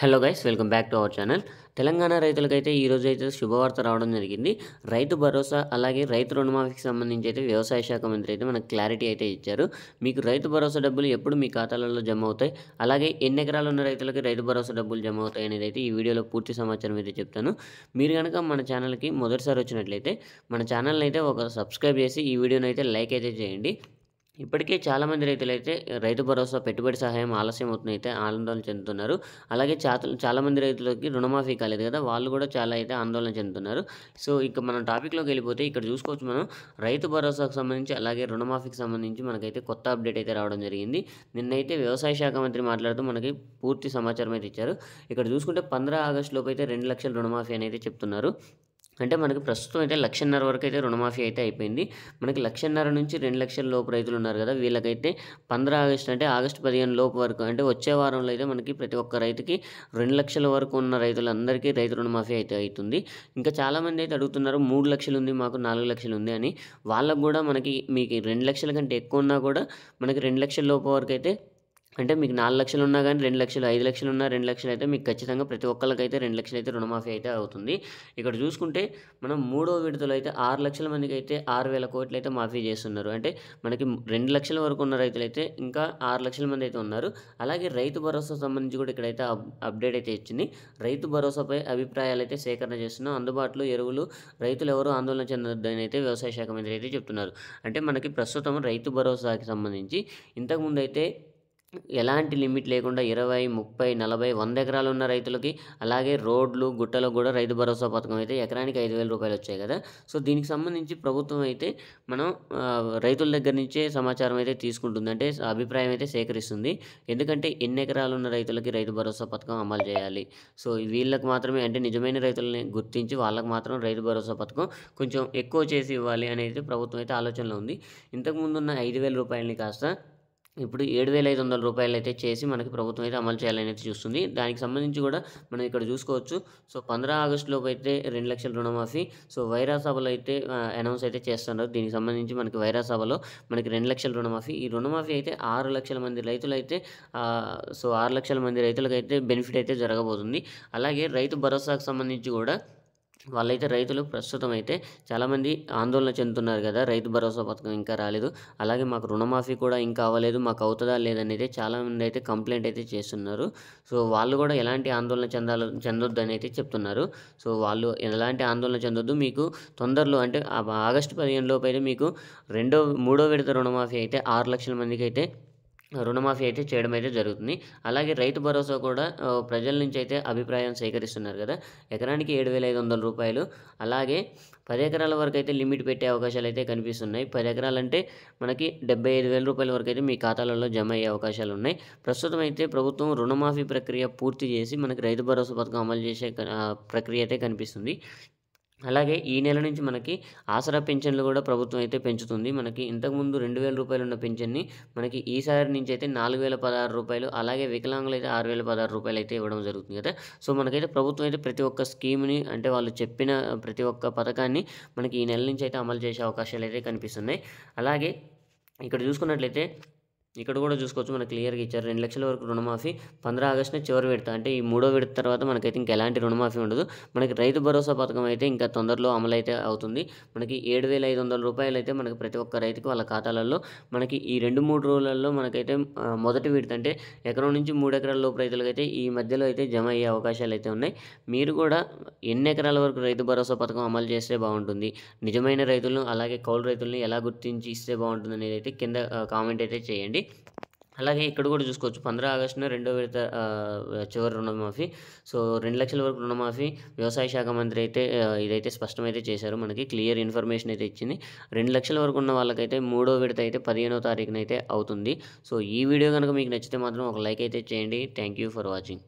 hello guys welcome back to our channel Telangana రైతులకైతే ఈరోజు అయితే శుభవార్త రావడం జరిగింది రైతు భరోసా అలాగే రైతు రుణమాఫీకి సంబంధించి అయితే వ్యవసాయ శాఖ మంత్రి అయితే మనకు క్లారిటీ అయితే ఇచ్చారు మీకు రైతు భరోసా డబ్బులు ఎప్పుడు మీ ఖాతాలలో జమ అవుతాయి అలాగే ఎన్ని ఎకరాలు ఉన్న రైతులకి రైతు భరోసా డబ్బులు జమ అవుతాయి అనేది అయితే ఈ వీడియోలో పూర్తి సమాచారం అయితే చెప్తాను మీరు కనుక మన ఛానల్కి మొదటిసారి వచ్చినట్లయితే మన ఛానల్ని అయితే ఒక సబ్స్క్రైబ్ చేసి ఈ వీడియోని అయితే లైక్ అయితే చేయండి ఇప్పటికే చాలామంది రైతులు అయితే రైతు భరోసా పెట్టుబడి సహాయం ఆలస్యం అవుతుంది అయితే ఆందోళన చెందుతున్నారు అలాగే చాలా చాలామంది రైతులకి రుణమాఫీ కాలేదు కదా వాళ్ళు కూడా చాలా అయితే ఆందోళన చెందుతున్నారు సో ఇక మనం టాపిక్లోకి వెళ్ళిపోతే ఇక్కడ చూసుకోవచ్చు మనం రైతు భరోసాకు సంబంధించి అలాగే రుణమాఫీకి సంబంధించి మనకైతే కొత్త అప్డేట్ అయితే రావడం జరిగింది నిన్నైతే వ్యవసాయ శాఖ మంత్రి మాట్లాడుతూ మనకి పూర్తి సమాచారం అయితే ఇచ్చారు ఇక్కడ చూసుకుంటే పంద్రా ఆగస్టులోపు అయితే రెండు లక్షల రుణమాఫీ అనేది చెప్తున్నారు అంటే మనకి ప్రస్తుతం అయితే లక్షన్నర వరకు అయితే రుణమాఫీ అయితే అయిపోయింది మనకి లక్షన్నర నుంచి రెండు లక్షల లోపు రైతులు ఉన్నారు కదా వీళ్ళకైతే పంద్ర ఆగస్టు అంటే ఆగస్టు పదిహేను లోపు వరకు అంటే వచ్చే వారంలో అయితే మనకి ప్రతి ఒక్క రైతుకి రెండు లక్షల వరకు ఉన్న రైతులందరికీ రైతు రుణమాఫీ అయితే అవుతుంది ఇంకా చాలామంది అయితే అడుగుతున్నారు మూడు లక్షలు ఉంది మాకు నాలుగు లక్షలు ఉంది అని వాళ్ళకు కూడా మనకి మీకు రెండు లక్షల కంటే ఎక్కువ ఉన్నా కూడా మనకి రెండు లక్షల లోపు వరకు అయితే అంటే మీకు నాలుగు లక్షలు ఉన్నా కానీ రెండు లక్షలు ఐదు లక్షలు ఉన్నా రెండు లక్షలు అయితే మీకు ఖచ్చితంగా ప్రతి ఒక్కరికైతే రెండు లక్షలు అయితే రుణమాఫీ అయితే అవుతుంది ఇక్కడ చూసుకుంటే మనం మూడో విడతలు అయితే ఆరు లక్షల మందికి అయితే ఆరు వేల కోట్లు అయితే మాఫీ చేస్తున్నారు అంటే మనకి రెండు లక్షల వరకు ఉన్న రైతులైతే ఇంకా ఆరు లక్షల మంది అయితే ఉన్నారు అలాగే రైతు భరోసా సంబంధించి కూడా ఇక్కడైతే అప్డేట్ అయితే ఇచ్చింది రైతు భరోసాపై అభిప్రాయాలు అయితే సేకరణ చేస్తున్నాం అందుబాటులో ఎరువులు రైతులు ఎవరు ఆందోళన చెందని అయితే వ్యవసాయ శాఖ మంత్రి అయితే చెప్తున్నారు అంటే మనకి ప్రస్తుతం రైతు భరోసాకి సంబంధించి ఇంతకుముందు అయితే ఎలాంటి లిమిట్ లేకుండా ఇరవై ముప్పై నలభై వంద ఎకరాలు ఉన్న రైతులకి అలాగే రోడ్లు గుట్టలకు కూడా రైతు భరోసా పథకం అయితే ఎకరానికి ఐదు వేల రూపాయలు వచ్చాయి కదా సో దీనికి సంబంధించి ప్రభుత్వం అయితే మనం రైతుల దగ్గర నుంచే సమాచారం అయితే తీసుకుంటుంది అంటే అభిప్రాయం అయితే సేకరిస్తుంది ఎందుకంటే ఎన్ని ఎకరాలు ఉన్న రైతులకి రైతు భరోసా పథకం అమలు చేయాలి సో వీళ్ళకి మాత్రమే అంటే నిజమైన రైతులని గుర్తించి వాళ్ళకు మాత్రం రైతు భరోసా పథకం కొంచెం ఎక్కువ చేసి ఇవ్వాలి అనేది ప్రభుత్వం అయితే ఆలోచనలో ఉంది ఇంతకుముందు ఉన్న ఐదు వేల రూపాయలని కాస్త ఇప్పుడు ఏడు వేల ఐదు వందల రూపాయలు అయితే చేసి మనకి ప్రభుత్వం అయితే అమలు చేయాలని అయితే చూస్తుంది దానికి సంబంధించి కూడా మనం ఇక్కడ చూసుకోవచ్చు సో పంద్రా ఆగస్టులోపు అయితే రెండు లక్షల రుణమాఫీ సో వైరా సభలో అయితే అనౌన్స్ అయితే చేస్తున్నారు దీనికి సంబంధించి మనకి వైరా సభలో మనకి రెండు లక్షల రుణమాఫీ ఈ రుణమాఫీ అయితే ఆరు లక్షల మంది రైతులైతే సో ఆరు లక్షల మంది రైతులకైతే బెనిఫిట్ అయితే జరగబోతుంది అలాగే రైతు భరోసాకు సంబంధించి కూడా వాళ్ళైతే రైతులు ప్రస్తుతం అయితే చాలామంది ఆందోళన చెందుతున్నారు కదా రైతు భరోసా పథకం ఇంకా రాలేదు అలాగే మాకు రుణమాఫీ కూడా ఇంకా అవ్వలేదు మాకు అవుతుందా లేదనైతే చాలామంది అయితే కంప్లైంట్ అయితే చేస్తున్నారు సో వాళ్ళు కూడా ఎలాంటి ఆందోళన చెందాల చెందొద్దు అని అయితే చెప్తున్నారు సో వాళ్ళు ఎలాంటి ఆందోళన చెందొద్దు మీకు తొందరలో అంటే ఆగస్టు పదిహేను లోపు అయితే మీకు రెండో మూడో విడత రుణమాఫీ అయితే ఆరు లక్షల మందికి అయితే రుణమాఫీ అయితే చేయడం అయితే జరుగుతుంది అలాగే రైతు భరోసా కూడా ప్రజల నుంచి అయితే అభిప్రాయం సేకరిస్తున్నారు కదా ఎకరానికి ఏడు వేల ఐదు వందల రూపాయలు అలాగే పది ఎకరాల వరకు అయితే లిమిట్ పెట్టే అవకాశాలు అయితే కనిపిస్తున్నాయి పది ఎకరాలంటే మనకి డెబ్బై ఐదు వేల రూపాయల వరకు అయితే మీ ఖాతాలలో జమ అయ్యే అవకాశాలు ఉన్నాయి ప్రస్తుతం అయితే ప్రభుత్వం రుణమాఫీ ప్రక్రియ పూర్తి చేసి మనకి రైతు భరోసా పథకం అమలు చేసే ప్రక్రియ అయితే కనిపిస్తుంది అలాగే ఈ నెల నుంచి మనకి ఆసరా పెన్షన్లు కూడా ప్రభుత్వం అయితే పెంచుతుంది మనకి ఇంతకుముందు రెండు వేల రూపాయలు ఉన్న పెన్షన్ని మనకి ఈసారి నుంచి అయితే నాలుగు వేల పదహారు రూపాయలు అలాగే వికలాంగులు అయితే ఆరు వేల పదహారు రూపాయలు అయితే ఇవ్వడం జరుగుతుంది కదా సో మనకైతే ప్రభుత్వం అయితే ప్రతి ఒక్క స్కీమ్ని అంటే వాళ్ళు చెప్పిన ప్రతి ఒక్క పథకాన్ని మనకి ఈ నెల నుంచి అయితే అమలు చేసే అవకాశాలు అయితే కనిపిస్తున్నాయి అలాగే ఇక్కడ చూసుకున్నట్లయితే ఇక్కడ కూడా చూసుకోవచ్చు మనకు క్లియర్గా ఇచ్చారు రెండు లక్షల వరకు రుణమాఫీ పంద్ర ఆగస్టున చివరి విడత అంటే ఈ మూడో విడత తర్వాత మనకైతే ఇంకా ఎలాంటి రుణమాఫీ ఉండదు మనకి రైతు భరోసా పథకం అయితే ఇంకా తొందరలో అమలు అయితే అవుతుంది మనకి ఏడు వేల ఐదు వందల రూపాయలు అయితే మనకి ప్రతి ఒక్క రైతుకి వాళ్ళ ఖాతాలలో మనకి ఈ రెండు మూడు రోజులలో మనకైతే మొదటి విడత అంటే ఎకరం నుంచి మూడు ఎకరాల లోపు రైతులకైతే ఈ మధ్యలో అయితే జమ అయ్యే అవకాశాలు అయితే ఉన్నాయి మీరు కూడా ఎన్ని ఎకరాల వరకు రైతు భరోసా పథకం అమలు చేస్తే బాగుంటుంది నిజమైన రైతులను అలాగే కౌలు రైతులను ఎలా గుర్తించి ఇస్తే బాగుంటుంది అనేది అయితే కింద కామెంట్ అయితే చేయండి అలాగే ఇక్కడ కూడా చూసుకోవచ్చు పంద్రా ఆగస్టున రెండో విడత చివరి రుణమాఫీ సో రెండు లక్షల వరకు రుణమాఫీ వ్యవసాయ శాఖ మంత్రి అయితే ఇదైతే స్పష్టమైతే చేశారు మనకి క్లియర్ ఇన్ఫర్మేషన్ అయితే ఇచ్చింది రెండు లక్షల వరకు ఉన్న వాళ్ళకైతే మూడో విడత అయితే పదిహేనో తారీఖునైతే అవుతుంది సో ఈ వీడియో కనుక మీకు నచ్చితే మాత్రం ఒక లైక్ అయితే చేయండి థ్యాంక్ యూ ఫర్ వాచింగ్